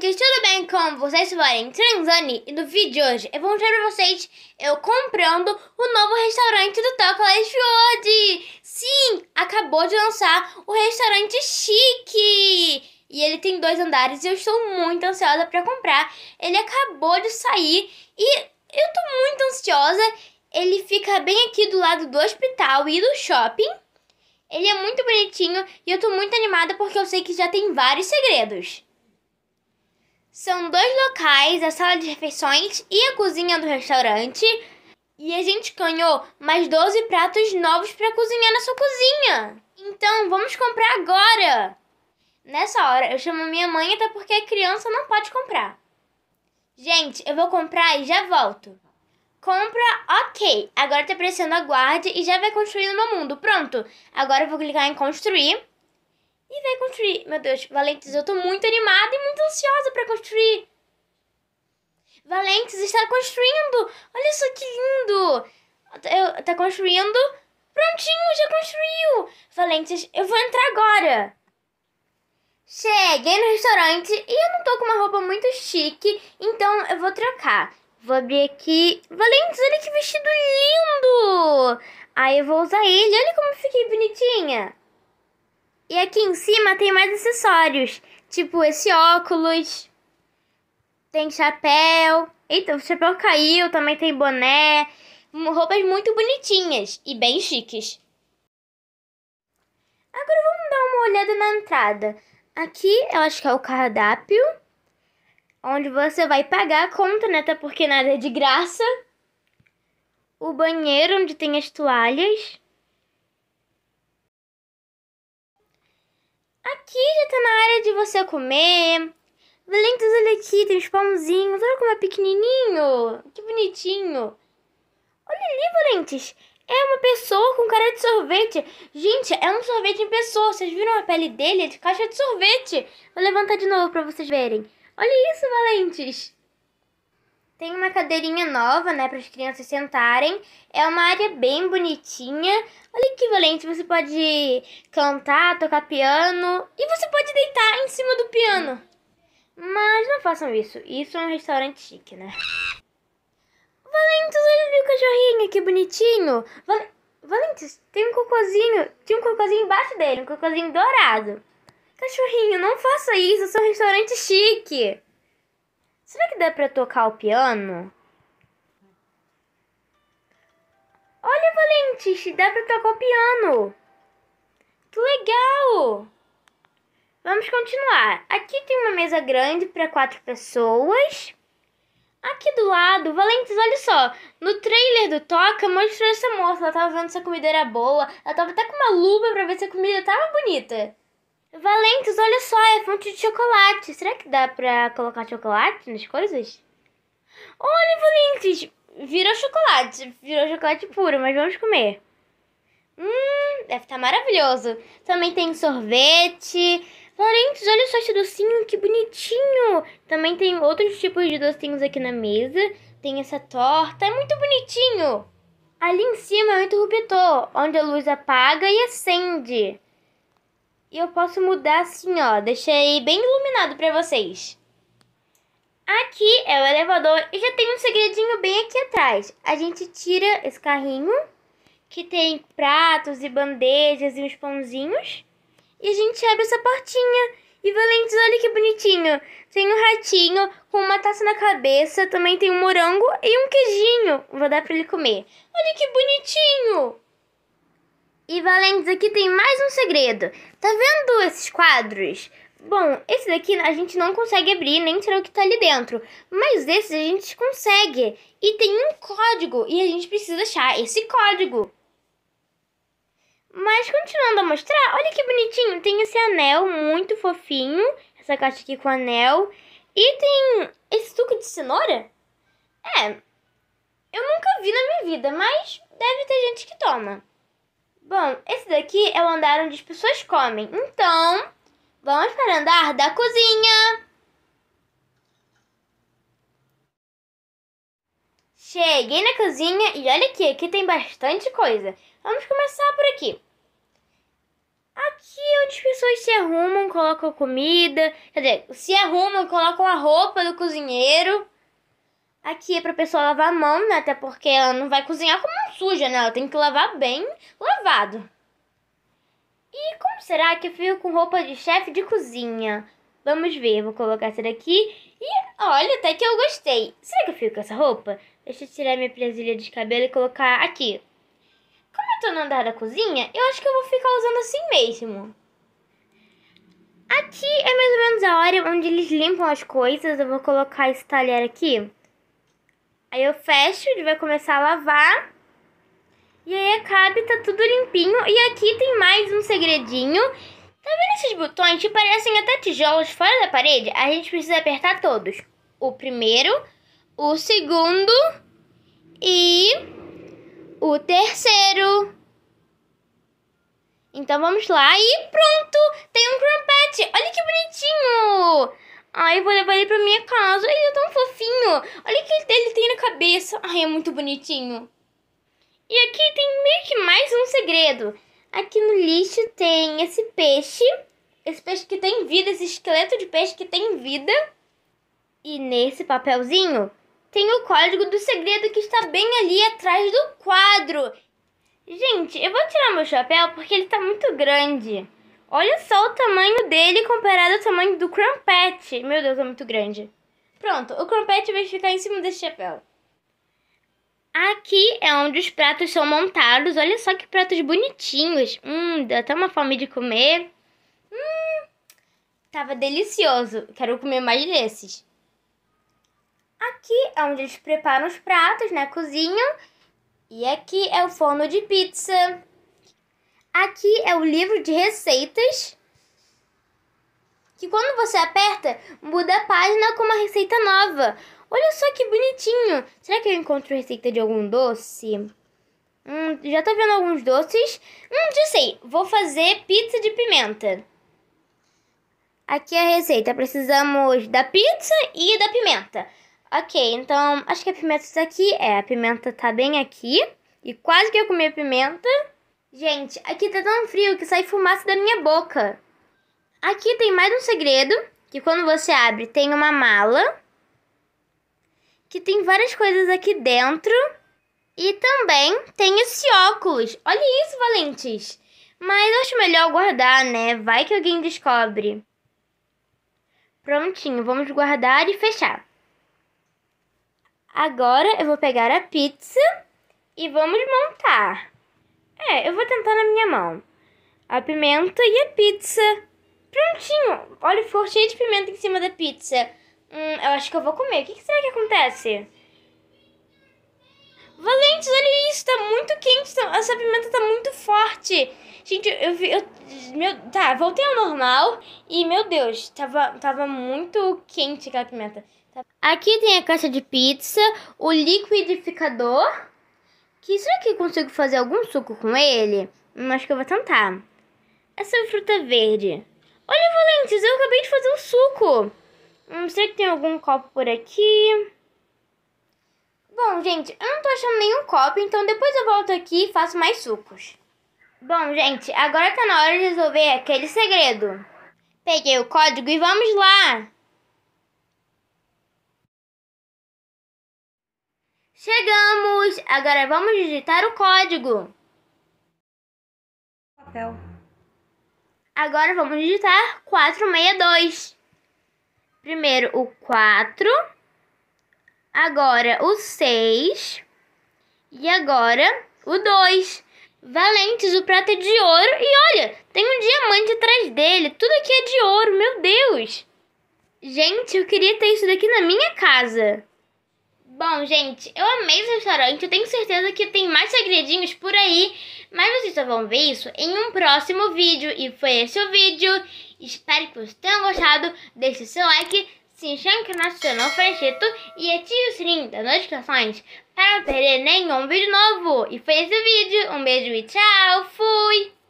gente, tudo bem com vocês? Forem Transani e no vídeo de hoje eu vou mostrar pra vocês eu comprando o novo restaurante do Toca Hoje. Sim, acabou de lançar o restaurante chique e ele tem dois andares e eu estou muito ansiosa pra comprar. Ele acabou de sair e eu tô muito ansiosa. Ele fica bem aqui do lado do hospital e do shopping. Ele é muito bonitinho e eu tô muito animada porque eu sei que já tem vários segredos. São dois locais, a sala de refeições e a cozinha do restaurante. E a gente ganhou mais 12 pratos novos para cozinhar na sua cozinha. Então, vamos comprar agora! Nessa hora, eu chamo minha mãe até porque a criança não pode comprar. Gente, eu vou comprar e já volto. Compra, ok. Agora tá aparecendo aguarde e já vai construindo meu mundo. Pronto, agora eu vou clicar em construir. E vai construir. Meu Deus, Valentes, eu tô muito animada e muito ansiosa para construir. Valentes está construindo. Olha só que lindo. Eu, tá construindo. Prontinho, já construiu. Valentes, eu vou entrar agora. Cheguei no restaurante e eu não tô com uma roupa muito chique, então eu vou trocar. Vou abrir aqui. Valentes, olha que vestido lindo! Aí eu vou usar ele. Olha como eu fiquei bonitinha. E aqui em cima tem mais acessórios, tipo esse óculos, tem chapéu. Eita, o chapéu caiu, também tem boné, roupas muito bonitinhas e bem chiques. Agora vamos dar uma olhada na entrada. Aqui eu acho que é o cardápio, onde você vai pagar a conta, né? Até porque nada é de graça. O banheiro, onde tem as toalhas. Aqui já tá na área de você comer. Valentes olha aqui, tem os pãozinhos. Olha como é pequenininho. Que bonitinho. Olha ali, Valentes. É uma pessoa com cara de sorvete. Gente, é um sorvete em pessoa. Vocês viram a pele dele? É de caixa de sorvete. Vou levantar de novo pra vocês verem. Olha isso, Valentes. Tem uma cadeirinha nova, né, para as crianças sentarem. É uma área bem bonitinha. Olha que valente, você pode cantar, tocar piano e você pode deitar em cima do piano. Mas não façam isso. Isso é um restaurante chique, né? Valentos, olha o cachorrinho, que bonitinho. Val Valentos, tem um cocôzinho. Tinha um cocôzinho embaixo dele, um cocôzinho dourado. Cachorrinho, não faça isso, isso é um restaurante chique. Será que dá pra tocar o piano? Olha, Valente, dá pra tocar o piano. Que legal! Vamos continuar. Aqui tem uma mesa grande para quatro pessoas. Aqui do lado, Valentes, olha só. No trailer do Toca, mostrou essa moça. Ela tava vendo se a comida era boa. Ela tava até com uma lupa para ver se a comida tava bonita. Valentes, olha só, é fonte de chocolate. Será que dá pra colocar chocolate nas coisas? Olha, Valentes, virou chocolate. Virou chocolate puro, mas vamos comer. Hum, deve estar tá maravilhoso. Também tem sorvete. Valentes, olha só esse docinho, que bonitinho. Também tem outros tipos de docinhos aqui na mesa. Tem essa torta, é muito bonitinho. Ali em cima é o interruptor, onde a luz apaga e acende. E eu posso mudar assim, ó. Deixei bem iluminado pra vocês. Aqui é o elevador e já tem um segredinho bem aqui atrás. A gente tira esse carrinho, que tem pratos e bandejas e uns pãozinhos. E a gente abre essa portinha. E Valentes, olha que bonitinho. Tem um ratinho com uma taça na cabeça, também tem um morango e um queijinho. Vou dar pra ele comer. Olha que bonitinho! E Valentes, aqui tem mais um segredo. Tá vendo esses quadros? Bom, esse daqui a gente não consegue abrir nem tirar o que tá ali dentro. Mas esse a gente consegue. E tem um código e a gente precisa achar esse código. Mas continuando a mostrar, olha que bonitinho. Tem esse anel muito fofinho. Essa caixa aqui com anel. E tem esse suco de cenoura. É, eu nunca vi na minha vida, mas deve ter gente que toma. Bom, esse daqui é o andar onde as pessoas comem. Então, vamos para o andar da cozinha. Cheguei na cozinha e olha aqui, aqui tem bastante coisa. Vamos começar por aqui. Aqui é onde as pessoas se arrumam, colocam comida, quer dizer, se arrumam, colocam a roupa do cozinheiro. Aqui é pra pessoa lavar a mão, né? Até porque ela não vai cozinhar com mão suja, né? Ela tem que lavar bem lavado. E como será que eu fico com roupa de chefe de cozinha? Vamos ver, vou colocar essa daqui. E olha, até que eu gostei. Será que eu fico com essa roupa? Deixa eu tirar minha presilha de cabelo e colocar aqui. Como eu tô no andar da cozinha, eu acho que eu vou ficar usando assim mesmo. Aqui é mais ou menos a hora onde eles limpam as coisas. Eu vou colocar esse talher aqui. Aí eu fecho, ele vai começar a lavar. E aí acaba, tá tudo limpinho. E aqui tem mais um segredinho. Tá vendo esses botões que parecem até tijolos fora da parede? A gente precisa apertar todos. O primeiro, o segundo e o terceiro. Então vamos lá e pronto! Tem um crumpet! Olha que bonitinho! Ai, eu vou levar ele pra minha casa. Ai, ele é tão fofinho. Olha o que ele tem na cabeça. Ai, é muito bonitinho. E aqui tem meio que mais um segredo. Aqui no lixo tem esse peixe. Esse peixe que tem vida, esse esqueleto de peixe que tem vida. E nesse papelzinho tem o código do segredo que está bem ali atrás do quadro. Gente, eu vou tirar meu chapéu porque ele está muito grande. Olha só o tamanho dele comparado ao tamanho do Crumpet. Meu Deus, é muito grande. Pronto, o Crumpet vai ficar em cima desse chapéu. Aqui é onde os pratos são montados. Olha só que pratos bonitinhos. Hum, dá até uma fome de comer. Hum, tava delicioso. Quero comer mais desses. Aqui é onde eles preparam os pratos, né? Cozinham. E aqui é o forno de pizza. Aqui é o livro de receitas. Que quando você aperta, muda a página com uma receita nova. Olha só que bonitinho. Será que eu encontro receita de algum doce? Hum, já tô vendo alguns doces. Hum, já sei. Vou fazer pizza de pimenta. Aqui é a receita. Precisamos da pizza e da pimenta. Ok, então acho que a pimenta está aqui. É, a pimenta tá bem aqui. E quase que eu comi a pimenta. Gente, aqui tá tão frio que sai fumaça da minha boca. Aqui tem mais um segredo, que quando você abre tem uma mala, que tem várias coisas aqui dentro. E também tem esse óculos. Olha isso, Valentes! Mas acho melhor guardar, né? Vai que alguém descobre. Prontinho, vamos guardar e fechar. Agora eu vou pegar a pizza e vamos montar. É, eu vou tentar na minha mão. A pimenta e a pizza. Prontinho! Olha, ficou cheio de pimenta em cima da pizza. Hum, eu acho que eu vou comer. O que, que será que acontece? Valentes, olha isso, tá muito quente, tá, essa pimenta tá muito forte. Gente, eu vi, eu, eu, meu, tá, voltei ao normal e, meu Deus, tava, tava muito quente aquela pimenta. Tá. Aqui tem a caixa de pizza, o liquidificador que será que eu consigo fazer algum suco com ele? Hum, acho que eu vou tentar. Essa fruta verde. Olha, Valentes, eu acabei de fazer um suco. Hum, será que tem algum copo por aqui? Bom, gente, eu não tô achando nenhum copo, então depois eu volto aqui e faço mais sucos. Bom, gente, agora tá na hora de resolver aquele segredo. Peguei o código e vamos lá! Chegamos! Agora vamos digitar o código. Papel. Agora vamos digitar 462. Primeiro o 4, agora o 6 e agora o 2. Valentes, o prato é de ouro e olha, tem um diamante atrás dele. Tudo aqui é de ouro, meu Deus! Gente, eu queria ter isso daqui na minha casa. Bom, gente, eu amei esse restaurante. Eu tenho certeza que tem mais segredinhos por aí. Mas vocês só vão ver isso em um próximo vídeo. E foi esse o vídeo. Espero que vocês tenham gostado. Deixe seu like, se inscreva no nosso canal Franchito e ative o sininho das notificações para não perder nenhum vídeo novo. E foi esse o vídeo. Um beijo e tchau. Fui!